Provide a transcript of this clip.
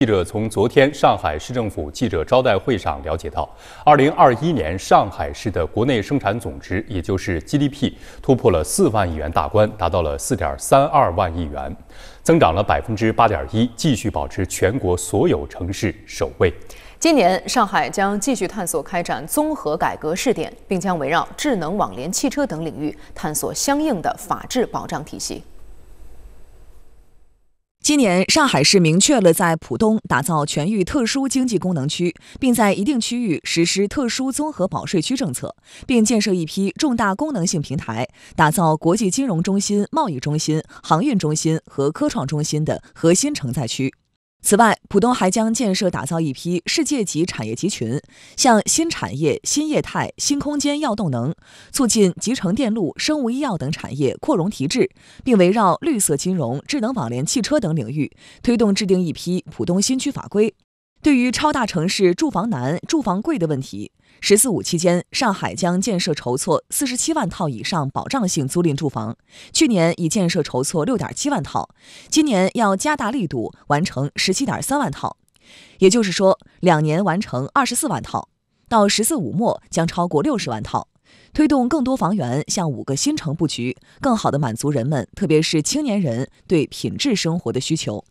记者从昨天上海市政府记者招待会上了解到，2021年上海市的国内生产总值，也就是 GDP，突破了四万亿元大关，达到了4.32万亿元，增长了8.1%，继续保持全国所有城市首位。今年上海将继续探索开展综合改革试点，并将围绕智能网联汽车等领域探索相应的法治保障体系。今年，上海市明确了在浦东打造全域特殊经济功能区，并在一定区域实施特殊综合保税区政策，并建设一批重大功能性平台，打造国际金融中心、贸易中心、航运中心和科创中心的核心承载区。此外，浦东还将建设打造一批世界级产业集群，向新产业、新业态、新空间要动能，促进集成电路、生物医药等产业扩容提质，并围绕绿色金融、智能网联汽车等领域，推动制定一批浦东新区法规。对于超大城市住房难、住房贵的问题，“十四五”期间，上海将建设筹措四十七万套以上保障性租赁住房。去年已建设筹措六点七万套，今年要加大力度完成十七点三万套，也就是说，两年完成二十四万套，到“十四五”末将超过六十万套，推动更多房源向五个新城布局，更好地满足人们，特别是青年人对品质生活的需求。